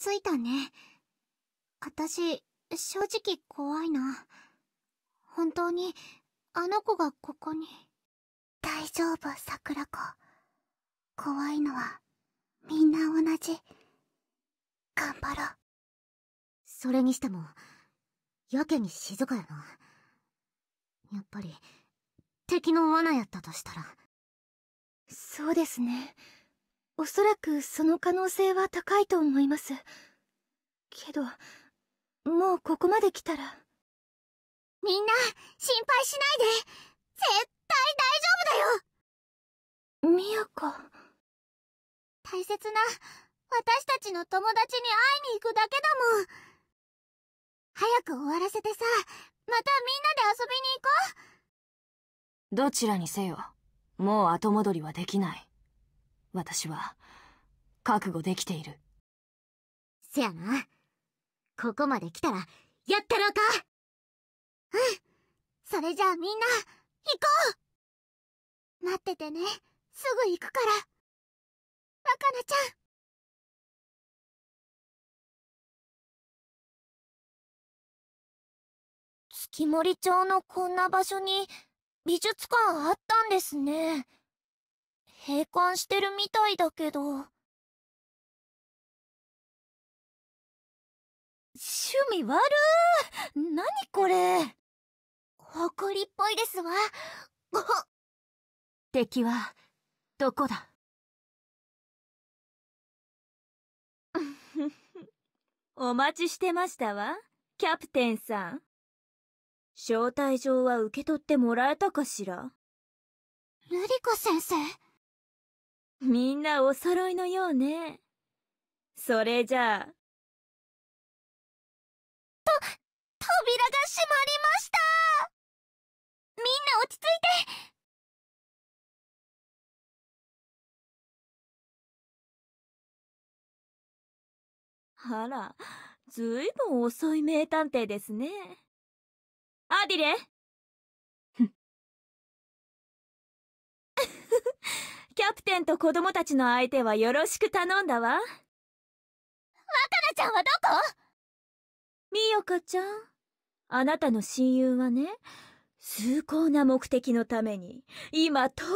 着いたね。私、正直怖いな。本当に、あの子がここに。大丈夫、桜子。怖いのは、みんな同じ。頑張ろう。それにしても、やけに静かやな。やっぱり、敵の罠やったとしたら。そうですね。おそらくその可能性は高いと思いますけどもうここまで来たらみんな心配しないで絶対大丈夫だよみやか大切な私たちの友達に会いに行くだけだもん早く終わらせてさまたみんなで遊びに行こうどちらにせよもう後戻りはできない私は覚悟できているせやなここまで来たらやったろうかうんそれじゃあみんな行こう待っててねすぐ行くから若菜ちゃん月森町のこんな場所に美術館あったんですね。閉館してるみたいだけど。趣味悪ー何これ誇りっぽいですわ。敵は、どこだ お待ちしてましたわ、キャプテンさん。招待状は受け取ってもらえたかしらルリコ先生みんなお揃いのようね。それじゃあ。と、扉が閉まりましたみんな落ち着いてあら、ずいぶん遅い名探偵ですね。アディレフキャプテンと子供たちの相手はよろしく頼んだわ。わかなちゃんはどこみよかちゃん、あなたの親友はね、崇高な目的のために、今とっ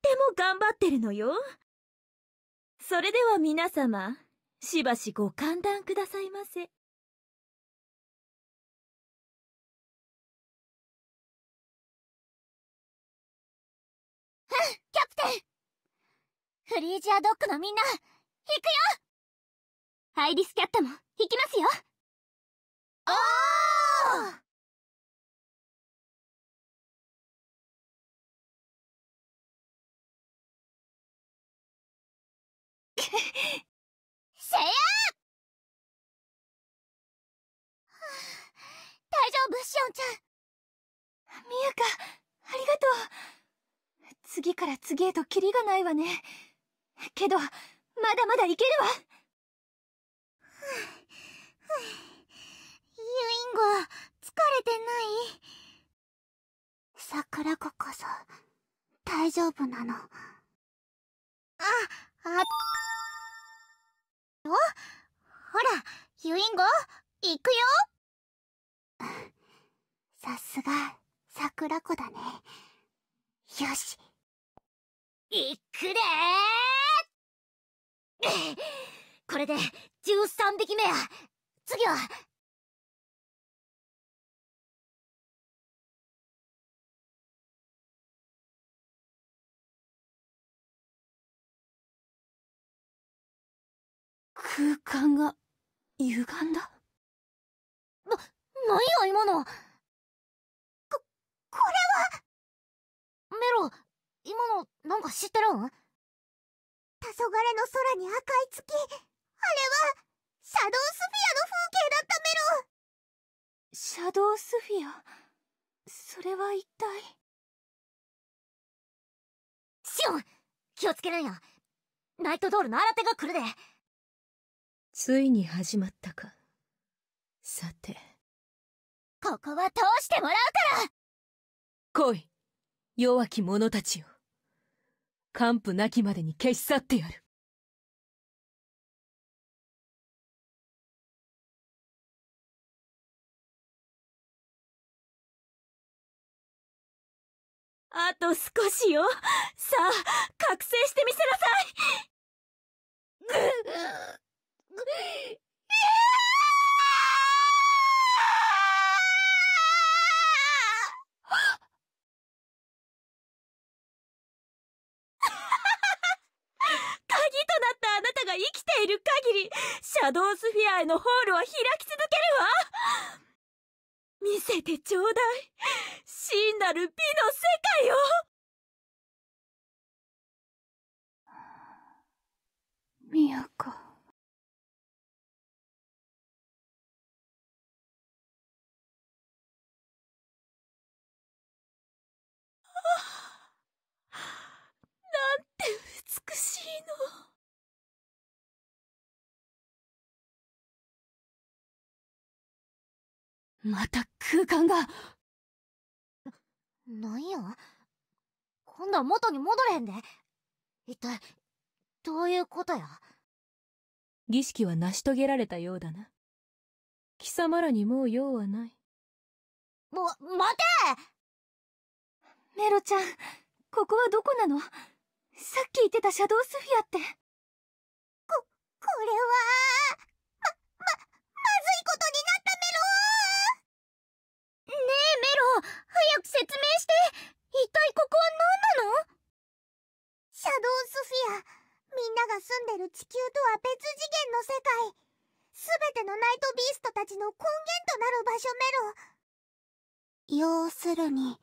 ても頑張ってるのよ。それでは皆様、しばしご歓談くださいませ。キャプテンフリージアドッグのみんな行くよアイリスキャットも行きますよおーせや 大丈夫しおんちゃんみゆかありがとう次から次へとキリがないわねけどまだまだいけるわユインゴ疲れてない桜子こそ大丈夫なのああおほらユインゴ行くよさすが桜子だねよし行くでー これで13匹目や次は空間が歪んだな、何や今のこ、これはメロ、今のなんか知ってるん黄昏の空に赤い月あれはシャドウスフィアの風景だったメロシャドウスフィアそれは一体シオン気をつけなんやナイトドールの新手が来るでついに始まったかさてここは通してもらうから来い弱き者たちよ完膚なきまでに消し去ってやる。あと少しよ。さあ、覚醒してみせなさい。ぐっャドウスフィアへのホールは開き続けるわ見せてちょうだい真なる美の世界をみやまた空間がなんや今度は元に戻れへんで一体どういうことや儀式は成し遂げられたようだな貴様らにもう用はないも待てメロちゃんここはどこなのさっき言ってたシャドウスフィアってここれはとなる場所メロ要するに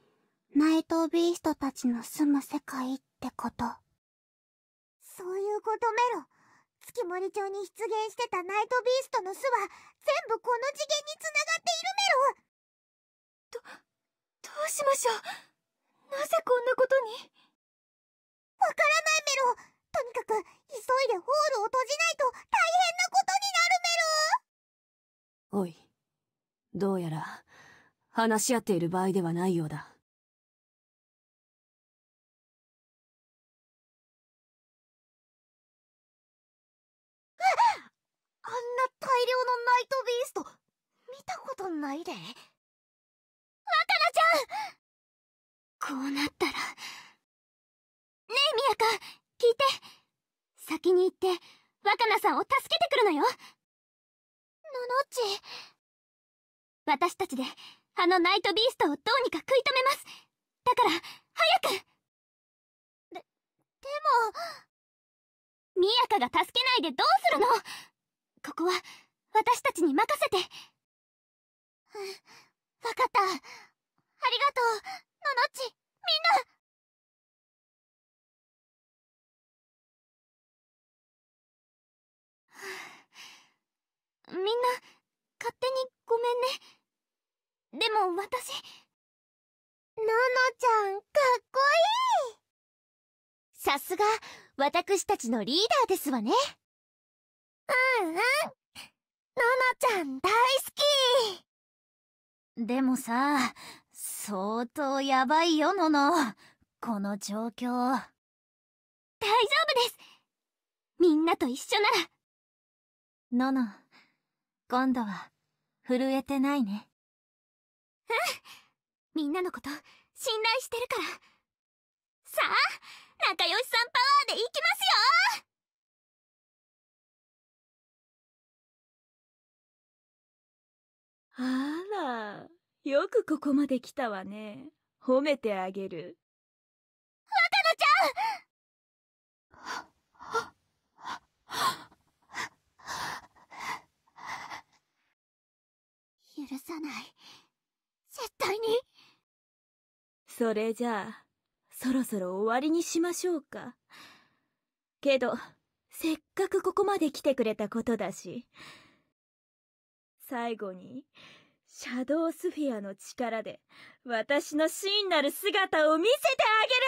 ナイトビーストたちの住む世界ってことそういうことメロ月森町に出現してたナイトビーストの巣は全部この次元につながっているメロど、どうしましょうなぜこんなことにわからないメロとにかく急いでホールを閉じないと大変なことになるメロおいどうやら、話し合っている場合ではないようだ。あんな大量のナイトビースト、見たことないで。若菜ちゃんこうなったら。ねえ、ミヤカ、聞いて。先に行って、若菜さんを助けてくるのよ。ののっち。私たちであのナイトビーストをどうにか食い止めますだから早くででもミヤカが助けないでどうするのここは私たちに任せてちゃんかっこいいさすが私たちのリーダーですわねうんうんののちゃん大好きでもさ相当やばいよののこの状況大丈夫ですみんなと一緒ならのの今度は震えてないねうんみんなのこと信頼してるからさあ仲良しさんパワーでいきますよあらよくここまで来たわね褒めてあげる若菜ちゃん許さない絶対にそれじゃあ、そろそろ終わりにしましょうか。けど、せっかくここまで来てくれたことだし、最後に、シャドウスフィアの力で、私の真なる姿を見せてあげる